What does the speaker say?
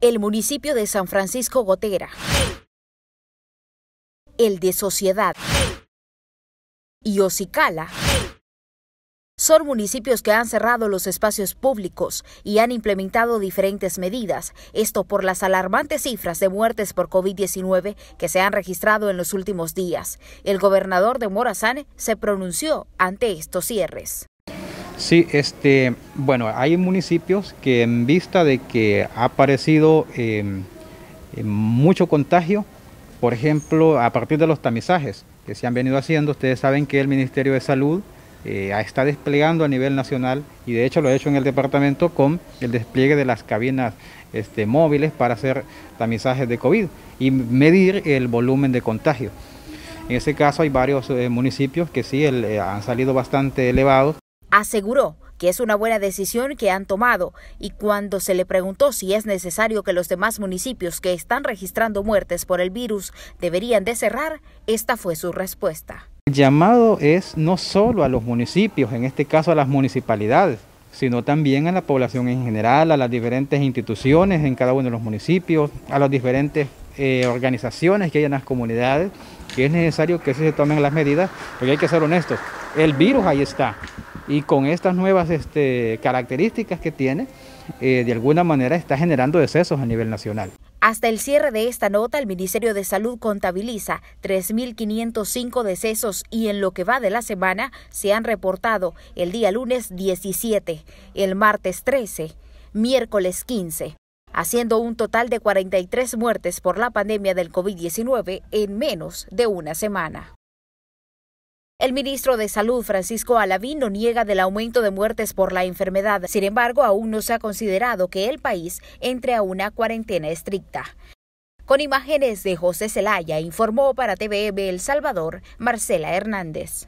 el municipio de San Francisco Gotera, el de Sociedad y Osicala. son municipios que han cerrado los espacios públicos y han implementado diferentes medidas, esto por las alarmantes cifras de muertes por COVID-19 que se han registrado en los últimos días. El gobernador de Morazán se pronunció ante estos cierres. Sí, este, bueno, hay municipios que en vista de que ha aparecido em, em, mucho contagio, por ejemplo, a partir de los tamizajes que se han venido haciendo, ustedes saben que el Ministerio de Salud eh, está desplegando a nivel nacional y de hecho lo ha hecho en el departamento con el despliegue de las cabinas este, móviles para hacer tamizajes de COVID y medir el volumen de contagio. En ese caso hay varios eh, municipios que sí eh, han salido bastante elevados aseguró que es una buena decisión que han tomado y cuando se le preguntó si es necesario que los demás municipios que están registrando muertes por el virus deberían de cerrar, esta fue su respuesta. El llamado es no solo a los municipios, en este caso a las municipalidades, sino también a la población en general, a las diferentes instituciones en cada uno de los municipios, a las diferentes eh, organizaciones que hay en las comunidades, que es necesario que se tomen las medidas, porque hay que ser honestos, el virus ahí está, y con estas nuevas este, características que tiene, eh, de alguna manera está generando decesos a nivel nacional. Hasta el cierre de esta nota, el Ministerio de Salud contabiliza 3.505 decesos y en lo que va de la semana se han reportado el día lunes 17, el martes 13, miércoles 15, haciendo un total de 43 muertes por la pandemia del COVID-19 en menos de una semana. El ministro de Salud, Francisco no niega del aumento de muertes por la enfermedad. Sin embargo, aún no se ha considerado que el país entre a una cuarentena estricta. Con imágenes de José Celaya, informó para TVB El Salvador Marcela Hernández.